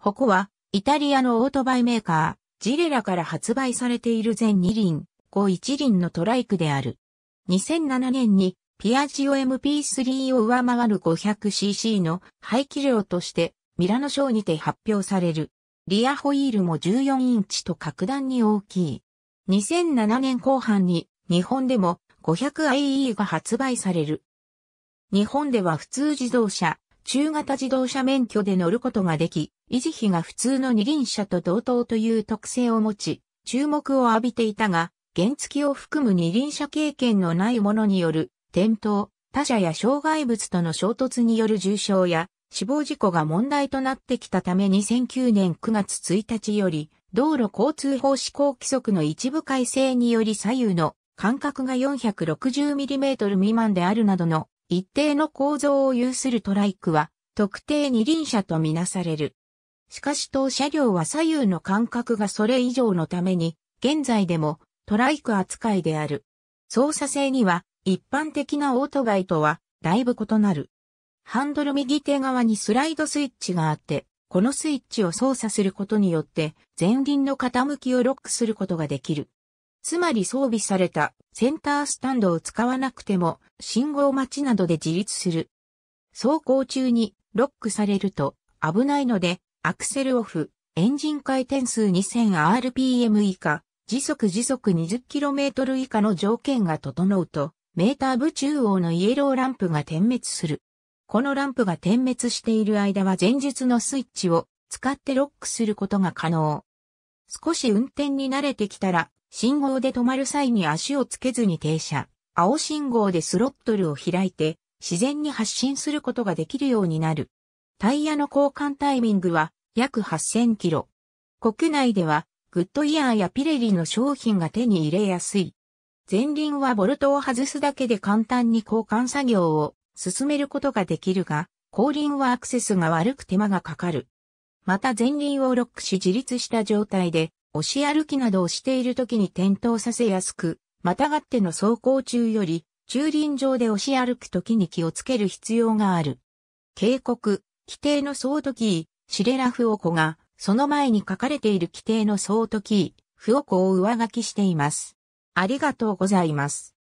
ホコは、イタリアのオートバイメーカー、ジレラから発売されている全2輪、5、1輪のトライクである。2007年に、ピアジオ MP3 を上回る 500cc の排気量として、ミラノショーにて発表される。リアホイールも14インチと格段に大きい。2007年後半に、日本でも 500IE が発売される。日本では普通自動車、中型自動車免許で乗ることができ、維持費が普通の二輪車と同等という特性を持ち、注目を浴びていたが、原付を含む二輪車経験のない者による転倒、他者や障害物との衝突による重傷や死亡事故が問題となってきたため2009年9月1日より道路交通法施行規則の一部改正により左右の間隔が 460mm 未満であるなどの一定の構造を有するトライクは特定二輪車とみなされる。しかし当車両は左右の間隔がそれ以上のために、現在でもトライク扱いである。操作性には一般的なオートバイとはだいぶ異なる。ハンドル右手側にスライドスイッチがあって、このスイッチを操作することによって前輪の傾きをロックすることができる。つまり装備されたセンタースタンドを使わなくても信号待ちなどで自立する。走行中にロックされると危ないのでアクセルオフ、エンジン回転数 2000rpm 以下、時速時速 20km 以下の条件が整うと、メーター部中央のイエローランプが点滅する。このランプが点滅している間は前述のスイッチを使ってロックすることが可能。少し運転に慣れてきたら信号で止まる際に足をつけずに停車、青信号でスロットルを開いて、自然に発進することができるようになる。タイヤの交換タイミングは約8000キロ。国内ではグッドイヤーやピレリの商品が手に入れやすい。前輪はボルトを外すだけで簡単に交換作業を進めることができるが、後輪はアクセスが悪く手間がかかる。また前輪をロックし自立した状態で押し歩きなどをしている時に転倒させやすく、またがっての走行中より、駐輪場で押し歩く時に気をつける必要がある。警告、規定のソートキー、シレラフオコが、その前に書かれている規定のソートキー、フオコを上書きしています。ありがとうございます。